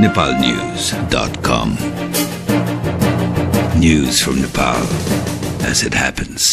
nepalnews.com. News from Nepal as it happens.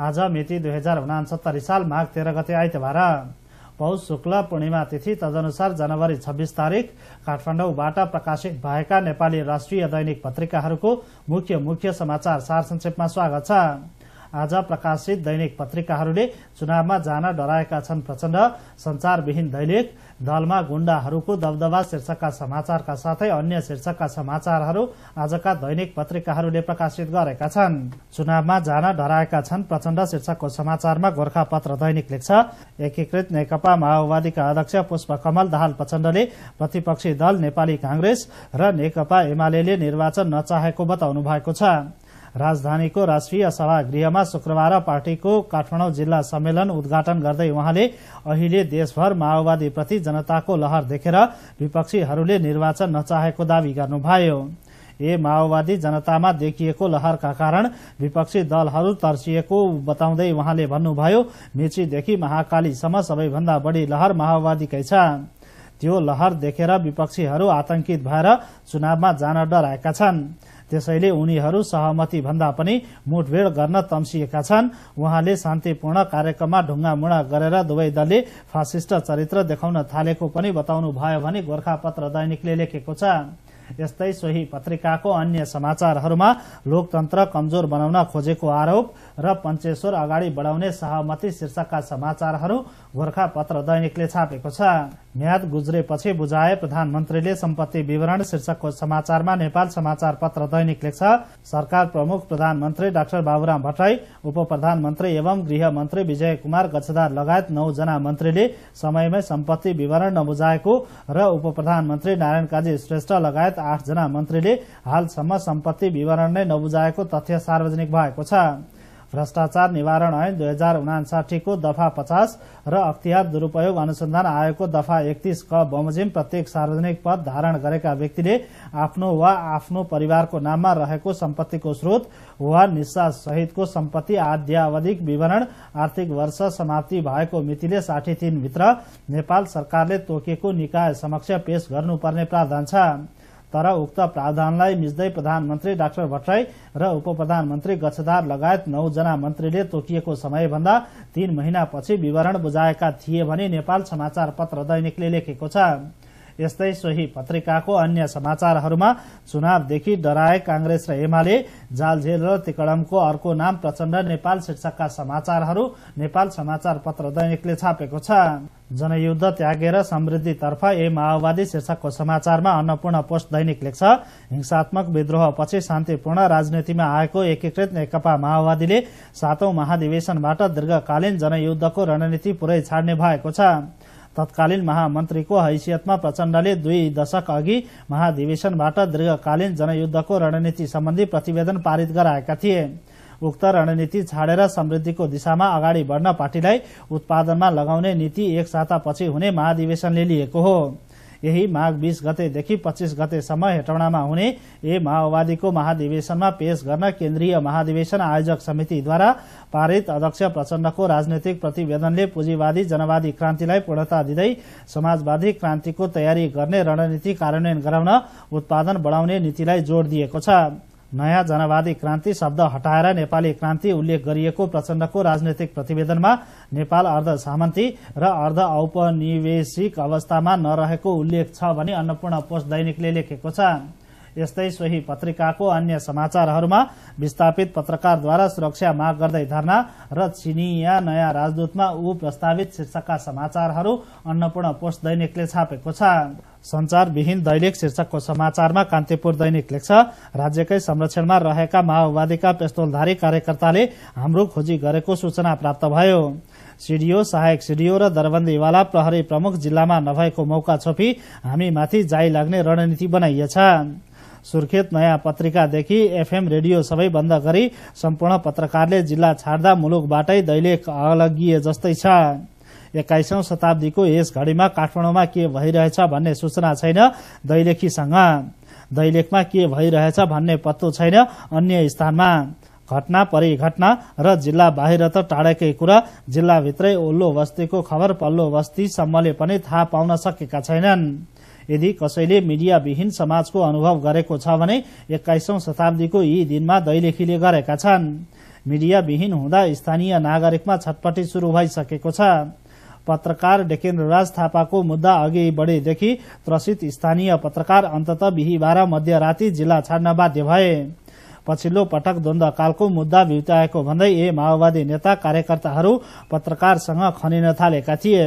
आज मिति दुई हजार उनासत्तरी साल माघ तेह्र गते आइतबार पौष शुक्ल पूर्णिमा तिथि तदनुसार जनवरी छब्बीस तारीक काठमाडौँबाट प्रकाशित भएका नेपाली राष्ट्रिय दैनिक पत्रिकाहरूको मुख्य मुख्य समाचार सार संक्षेपमा स्वागत छ आज प्रकाशित दैनिक पत्रिकाहरूले चुनावमा जान डराएका छन् प्रचण्ड संचारविहीन दैनिक दलमा गुण्डाहरूको दबदबा शीर्षकका समाचारका साथै अन्य शीर्षकका समाचारहरू आजका दैनिक पत्रिकाहरूले प्रकाशित गरेका छन् चुनावमा जान डराएका छन् प्रचण्ड शीर्षकको समाचारमा गोर्खा पत्र दैनिक लेख्छ एकीकृत नेकपा माओवादीका अध्यक्ष पुष्पकमल दाहाल प्रचण्डले प्रतिपक्षी दल नेपाली कांग्रेस र नेकपा एमाले निर्वाचन नचाहेको बताउनु भएको छ राजधानीको राष्ट्रिय सभागृहमा शुक्रबार पार्टीको काठमाडौँ जिल्ला सम्मेलन उद्घाटन गर्दै उहाँले अहिले देशभर माओवादीप्रति जनताको लहर देखेर विपक्षीहरूले निर्वाचन नचाहेको दावी गर्नुभयो ए माओवादी जनतामा देखिएको लहरका कारण विपक्षी दलहरू तर्सिएको बताउँदै उहाँले भन्नुभयो मेचीदेखि महाकालीसम्म सबैभन्दा बढ़ी लहर माओवादीकै छ त्यो लहर देखेर विपक्षीहरू आतंकित भएर चुनावमा जान डराएका छन् त्यसैले उनीहरू सहमति भन्दा पनि मुठभेड़ गर्न तम्सिएका छन् उहाँले शान्तिपूर्ण कार्यक्रममा ढुङ्गामुढा गरेर दुवै दलले फासिष्ट चरित्र देखाउन थालेको पनि बताउनु भयो भने गोर्खापत्र दैनिकले लेखेको छ यस्तै सोही पत्रिकाको अन्य समाचारहरूमा लोकतन्त्र कमजोर बनाउन खोजेको आरोप र पञ्चेश्वर अगाडि बढाउने सहमति शीर्षकका समाचारहरू पत्र दैनिकले छापेको छ म्याद गुज्रेपछि बुझाए प्रधानमन्त्रीले सम्पत्ति विवरण शीर्षकको समाचारमा नेपाल समाचार पत्र दैनिक लेख्छ सरकार प्रमुख प्रधानमन्त्री डाक्टर बाबुराम भट्टराई उप प्रधानमन्त्री एवं मन्त्री विजय कुमार गच्छदार लगायत नौजना मन्त्रीले समयमै सम्पत्ति विवरण नबुझाएको र उप प्रधानमन्त्री नारायण काजी श्रेष्ठ लगायत आठजना मन्त्रीले हालसम्म सम्पत्ति विवरण नै नबुझाएको तथ्य सार्वजनिक भएको छ भ्रष्टाचार निवारण ऐन दुई हजार उनासाठीको दफा पचास र अख्तियार दुरूपयोग अनुसन्धान आयोगको दफा एकतिस क बमोजिम प्रत्येक सार्वजनिक पद धारण गरेका व्यक्तिले आफ्नो वा आफ्नो परिवारको नाममा रहेको सम्पत्तिको स्रोत वा निस्सा सहितको सम्पत्ति आध्यावधिक विवरण आर्थिक वर्ष समाप्ति भएको मितिले साठी दिनभित्र नेपाल सरकारले तोकेको निकाय समक्ष पेश गर्नुपर्ने प्रावधान छ तर उक्त प्रावधानलाई मिच्दै प्रधानमन्त्री डाक्टर भट्टराई र उप प्रधानमन्त्री गच्छदार लगायत नौजना मन्त्रीले तोकिएको समयभन्दा तीन महिनापछि विवरण बुझाएका थिए भने नेपाल समाचार पत्र दैनिकले लेखेको छ यस्तै सोही पत्रिकाको अन्य समाचारहरूमा चुनावदेखि डराए कांग्रेस र एमाले जालझेल र तिकडमको अर्को नाम प्रचण्ड नेपाल शीर्षकका समाचारहरू नेपाल समाचार पत्र दैनिकले छापेको छ जनयुद्ध त्यागेर समृद्धितर्फ ए माओवादी शीर्षकको समाचारमा अन्नपूर्ण पोस्ट दैनिक लेख्छ हिंसात्मक विद्रोहपछि शान्तिपूर्ण राजनीतिमा आएको एकीकृत नेकपा माओवादीले सातौं महाधिवेशनबाट दीर्घकालीन जनयुद्धको रणनीति पूरै छाड्ने भएको छ तत्कालीन महामन्त्रीको हैसियतमा प्रचण्डले दुई दशक अघि महाधिवेशनबाट दीर्घकालीन जनयुद्धको रणनीति सम्बन्धी प्रतिवेदन पारित गराएका थिए उक्त रणनीति छाडेर समृद्धिको दिशामा अगाडि बढ्न पार्टीलाई उत्पादनमा लगाउने नीति एक सातापछि हुने महाधिवेशनले लिएको हो यही माघ बीस गतेदेखि पच्चीस गतेसम्म हेटौडामा हुने ए माओवादीको महाधिवेशनमा पेश गर्न केन्द्रीय महाधिवेशन आयोजक समितिद्वारा पारित अध्यक्ष प्रचण्डको राजनैतिक प्रतिवेदनले पुँजीवादी जनवादी क्रान्तिलाई पूर्णता दिँदै समाजवादी क्रान्तिको तयारी गर्ने रणनीति कार्यान्वयन गराउन उत्पादन बढाउने नीतिलाई जोड़ दिएको छ नयाँ जनवादी क्रान्ति शब्द हटाएर नेपाली क्रान्ति उल्लेख गरिएको प्रचण्डको राजनैतिक प्रतिवेदनमा नेपाल अर्ध सामन्ती र अर्ध औपनिवेशिक अवस्थामा नरहेको उल्लेख छ भनी अन्नपूर्ण पोस्ट दैनिकले लेखेको छ यस्तै सोही पत्रिकाको अन्य समाचारहरूमा विस्थापित पत्रकारद्वारा सुरक्षा माग गर्दै धरना र चिनिया नयाँ राजदूतमा ऊ प्रस्तावित शीर्षकका समाचारहरू अन्नपूर्ण पोस्ट दैनिकले छापेको छ संचारविहीन दैनिक शीर्षकको समाचारमा कान्तिपुर दैनिक लेख्छ राज्यकै संरक्षणमा रहेका माओवादीका पेस्तोलधारी कार्यकर्ताले हाम्रो खोजी गरेको सूचना प्राप्त भयो सिडिओ सहायक सिडिओ र दरबन्दीवाला प्रहरी प्रमुख जिल्लामा नभएको मौका छोपी हामीमाथि जाई लाग्ने रणनीति बनाइएछ सुर्खेत नयाँ पत्रिकादेखि एफएम रेडियो सबै बन्द गरी सम्पूर्ण पत्रकारले जिल्ला छाड्दा मुलुकबाटै दैलेख अलगिए जस्तै छ एक्काइसौं शताब्दीको यस घड़ीमा काठमाडौँमा के भइरहेछ भन्ने सूचना छैन दैलेखीसँग दैलेखमा के भइरहेछ भन्ने पत्तो छैन अन्य स्थानमा घटना परिघटना र जिल्ला बाहिर त टाढाकै कुरा जिल्लाभित्रै ओल्लो बस्तीको खबर पल्लो बस्तीसम्मले पनि थाहा पाउन सकेका छैनन् यदि कसैले मिडियाविहीन समाजको अनुभव गरेको छ भने एक्काइसौं शताब्दीको यी दिनमा दैलेखीले गरेका छन् मिडियाविहीन हुँदा स्थानीय नागरिकमा छटपटी शुरू भइसकेको छ पत्रकार राज थापाको मुद्दा अघि बढेदेखि त्रसित स्थानीय पत्रकार अन्तत बिहिबार मध्यराती जिल्ला छाड्न बाध्य भए पछिल्लो पटक द्वन्दकालको मुद्दा बिउताएको भन्दै ए माओवादी नेता कार्यकर्ताहरू पत्रकारसँग खनिन थालेका थिए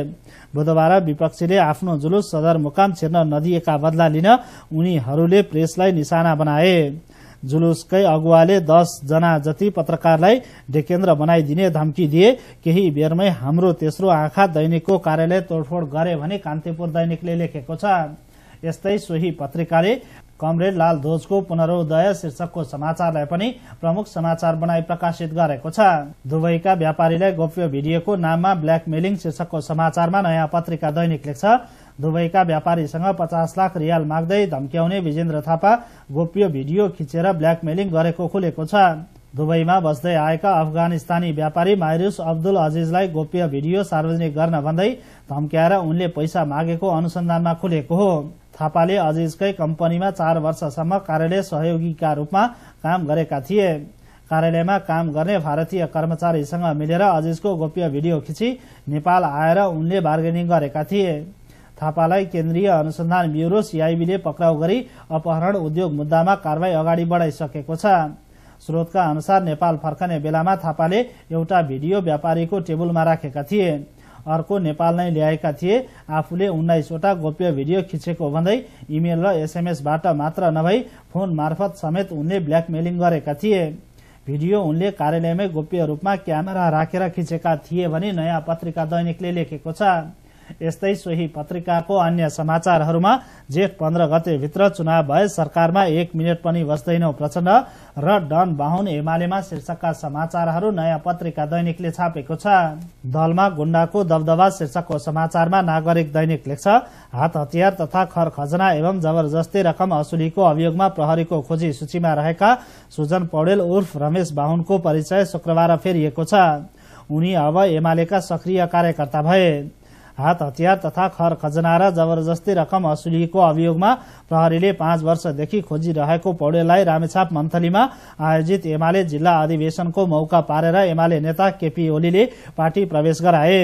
बुधबार विपक्षीले आफ्नो जुलुस सदरमुकाम छिर्न नदिएका बदला लिन उनीहरूले प्रेसलाई निशाना बनाए जुलुसकै अगुवाले दस जना जति पत्रकारलाई डेकेन्द्र बनाइदिने धम्की दिए केही बेरमै हाम्रो तेस्रो आँखा दैनिकको कार्यालय तोडफोड गरे भने कान्तिपुर दैनिकले लेखेको छ यस्तै सोही पत्रिकाले कमरेड लाल लालध्वजको पुनरोदय शीर्षकको समाचारलाई पनि प्रमुख समाचार बनाई प्रकाशित गरेको छ दुवैका व्यापारीलाई गोप्य भिडियोको नाममा ब्ल्याकमेलिङ शीर्षकको समाचारमा नयाँ पत्रिका दैनिक लेख्छ दुवैका व्यापारीसँग पचास लाख रियाल माग्दै धम्क्याउने विजेन्द्र थापा गोप्य भिडियो खिचेर ब्ल्याकमेलिङ गरेको खुलेको छ दुवैमा बस्दै आएका अफगानिस्तानी व्यापारी मायरुस अब्दुल अजिजलाई गोप्य भिडियो सार्वजनिक गर्न भन्दै धम्क्याएर उनले पैसा मागेको अनुसन्धानमा खुलेको हो थापाले अजिजकै कम्पनीमा चार वर्षसम्म कार्यालय सहयोगीका रूपमा काम गरेका थिए कार्यालयमा काम गर्ने भारतीय कर्मचारीसँग मिलेर अजिजको गोप्य भिडियो खिची नेपाल आएर उनले बार्गेनिङ गरेका थिए थापालाई केन्द्रीय अनुसन्धान ब्युरो सीआईबीले पक्राउ गरी अपहरण उद्योग मुद्दामा कारवाही अगाडि बढाइसकेको छ स्रोतका अनुसार नेपाल फर्कने बेलामा थापाले एउटा भिडियो व्यापारीको टेबुलमा राखेका थिए अर्को नेपाल नै ल्याएका थिए आफूले उन्नाइसवटा गोप्य भिडियो खिचेको भन्दै इमेल र एसएमएसबाट मात्र नभई फोन मार्फत समेत उनले ब्ल्याकमेलिङ गरेका थिए भिडियो उनले कार्यालयमै गोप्य रूपमा क्यामेरा राखेर खिचेका थिए भनी नयाँ पत्रिका दैनिकले लेखेको छ यस्तै सोही पत्रिकाको अन्य समाचारहरूमा जेठ पन्ध्र गते भित्र चुनाव भए सरकारमा एक मिनट पनि बस्दैनौ प्रचण्ड र डन बाहुन एमालेमा शीर्षकका समाचारहरू नयाँ पत्रिका दैनिकले छापेको छ दलमा गुण्डाको दबदबा शीर्षकको समाचारमा नागरिक दैनिक लेख्छ हात हतियार तथा खर खजना एवं जबरजस्ती रकम असुलीको अभियोगमा प्रहरीको खोजी सूचीमा रहेका सुजन पौडेल उर्फ रमेश बाहुनको परिचय शुक्रबार फेरिएको छ उनी अब एमालेका सक्रिय कार्यकर्ता भए हात हतियार तथा खर खजना र जबरजस्ती रकम असुलीको अभियोगमा प्रहरीले पाँच वर्षदेखि खोजिरहेको पौडेललाई रामेछाप मन्थलीमा आयोजित एमाले जिल्ला अधिवेशनको मौका पारेर एमाले नेता केपी ओलीले पार्टी प्रवेश गराए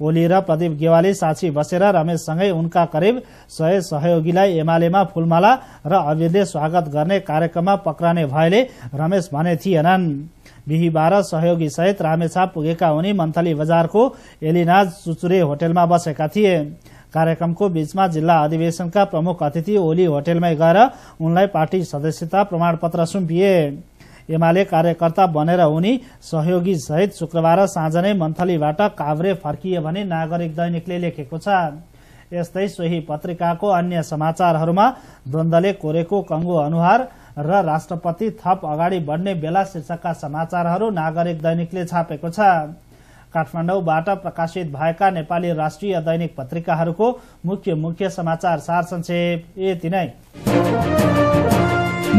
ओली र प्रदीप गेवाली साक्षी बसेर रमेशसँगै उनका करिब सय सहयोगीलाई एमालेमा फूलमाला र अबिरले स्वागत गर्ने कार्यक्रममा पक्राने भएले रमेश भने थिएनन् बिहिबार सहयोगी सहित रामेछाप पुगेका उनी मन्थली बजारको एलिनाज चुचुरे होटेलमा बसेका थिए कार्यक्रमको बीचमा जिल्ला अधिवेशनका प्रमुख अतिथि ओली होटेलमै गएर उनलाई पार्टी सदस्यता प्रमाणपत्र सुम्पिए एमाले कार्यकर्ता बनेर उनी सहयोगी सहित शुक्रबार साँझ नै मन्थलीबाट काभ्रे फर्किए भने नागरिक दैनिकले लेखेको छ यस्तै सोही पत्रिकाको अन्य समाचारहरूमा द्वन्दले कोरेको कंगो अनुहार र राष्ट्रपति थप अगाडि बढ्ने बेला शीर्षकका समाचारहरू नागरिक दैनिकले छापेको छ काठमाडौँबाट प्रकाशित भएका नेपाली राष्ट्रिय दैनिक पत्रिकाहरूको मुख्य मुख्य समाचार सार संक्षेप यति नै